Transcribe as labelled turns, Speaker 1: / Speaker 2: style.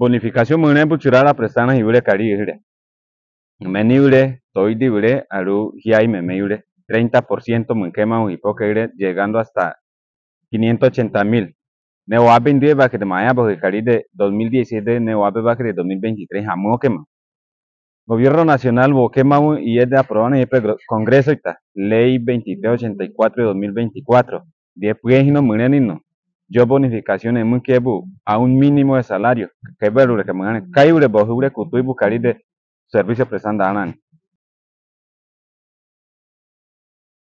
Speaker 1: bonificación muy la prestana libre cari libre. Menible, toy libre, aru, y memeible, 30% un ujipoque llegando hasta 580 mil. Neoab vendió de de Maya porque caribe de 2017, Neoab de 2023, jamón quema. Gobierno Nacional boquema y es de aprobar en el Congreso, esta, ley 2384 de 2024. y no, no yo bonificación es muy que a un mínimo de salario, que es que me ganen, cae y vos cutu y buscar de servicio prestando a